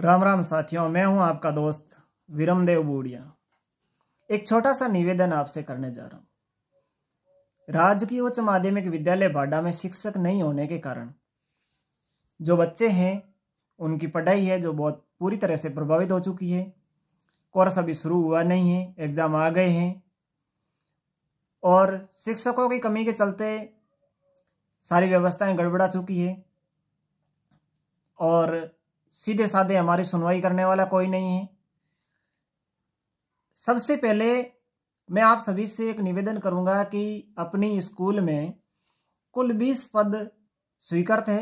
राम राम साथियों मैं हूं आपका दोस्त विरमदेव बूढ़िया एक छोटा सा निवेदन आपसे करने जा रहा हूं राजकीय उच्च माध्यमिक विद्यालय बाडा में शिक्षक नहीं होने के कारण जो बच्चे हैं उनकी पढ़ाई है जो बहुत पूरी तरह से प्रभावित हो चुकी है कोर्स अभी शुरू हुआ नहीं है एग्ज़ाम आ गए हैं और शिक्षकों की कमी के चलते सारी व्यवस्थाएं गड़बड़ा चुकी है और सीधे साधे हमारी सुनवाई करने वाला कोई नहीं है सबसे पहले मैं आप सभी से एक निवेदन करूंगा कि अपनी स्कूल में कुल 20 पद स्वीकृत है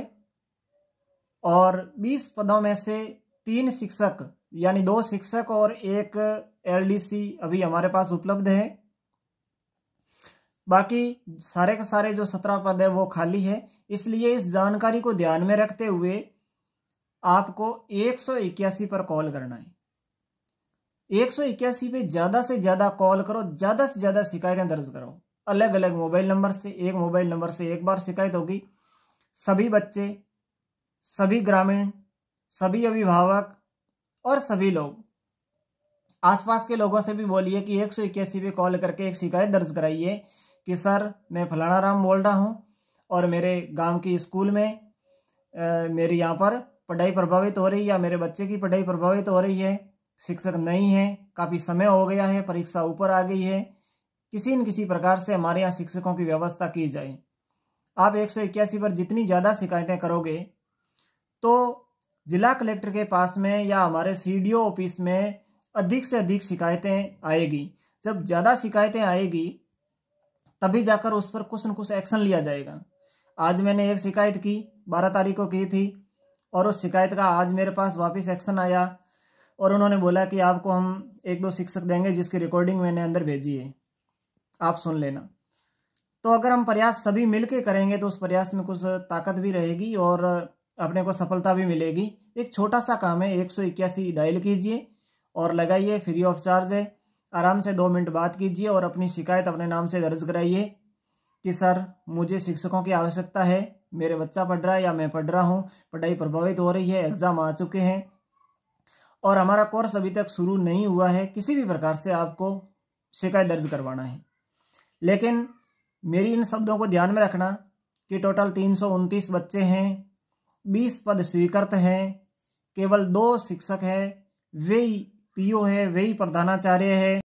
और 20 पदों में से तीन शिक्षक यानी दो शिक्षक और एक एलडीसी अभी हमारे पास उपलब्ध है बाकी सारे के सारे जो सत्रह पद है वो खाली है इसलिए इस जानकारी को ध्यान में रखते हुए आपको एक पर कॉल करना है एक पे ज़्यादा से ज़्यादा कॉल करो ज़्यादा से ज़्यादा शिकायतें दर्ज करो अलग अलग मोबाइल नंबर से एक मोबाइल नंबर से एक बार शिकायत होगी सभी बच्चे सभी ग्रामीण सभी अभिभावक और सभी लोग आसपास के लोगों से भी बोलिए कि एक सौ इक्यासी पे कॉल करके एक शिकायत दर्ज कराइए कि सर मैं फलाना राम बोल रहा हूँ और मेरे गांव के स्कूल में आ, मेरे यहाँ पर पढ़ाई प्रभावित हो रही है या मेरे बच्चे की पढ़ाई प्रभावित हो रही है शिक्षक नहीं है काफ़ी समय हो गया है परीक्षा ऊपर आ गई है किसी न किसी प्रकार से हमारे यहाँ शिक्षकों की व्यवस्था की जाए आप एक सौ इक्यासी पर जितनी ज़्यादा शिकायतें करोगे तो जिला कलेक्टर के पास में या हमारे सी ऑफिस में अधिक से अधिक शिकायतें आएगी जब ज़्यादा शिकायतें आएगी तभी जाकर उस पर कुछ न कुछ एक्शन लिया जाएगा आज मैंने एक शिकायत की बारह तारीख को की थी और उस शिकायत का आज मेरे पास वापस एक्शन आया और उन्होंने बोला कि आपको हम एक दो शिक्षक देंगे जिसकी रिकॉर्डिंग मैंने अंदर भेजी है आप सुन लेना तो अगर हम प्रयास सभी मिल करेंगे तो उस प्रयास में कुछ ताकत भी रहेगी और अपने को सफलता भी मिलेगी एक छोटा सा काम है एक सौ इक्यासी डायल कीजिए और लगाइए फ्री ऑफ चार्ज है आराम से दो मिनट बात कीजिए और अपनी शिकायत अपने नाम से दर्ज कराइए कि सर मुझे शिक्षकों की आवश्यकता है मेरे बच्चा पढ़ रहा है या मैं पढ़ रहा हूँ पढ़ाई प्रभावित हो रही है एग्ज़ाम आ चुके हैं और हमारा कोर्स अभी तक शुरू नहीं हुआ है किसी भी प्रकार से आपको शिकायत दर्ज करवाना है लेकिन मेरी इन शब्दों को ध्यान में रखना कि टोटल तीन बच्चे हैं बीस पद स्वीकृत हैं केवल दो शिक्षक हैं वही पीओ है वही प्रधानाचार्य है